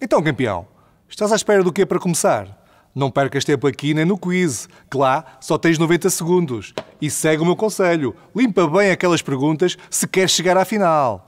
Então, campeão, estás à espera do quê para começar? Não percas tempo aqui nem no quiz, que lá só tens 90 segundos. E segue o meu conselho: limpa bem aquelas perguntas se queres chegar à final.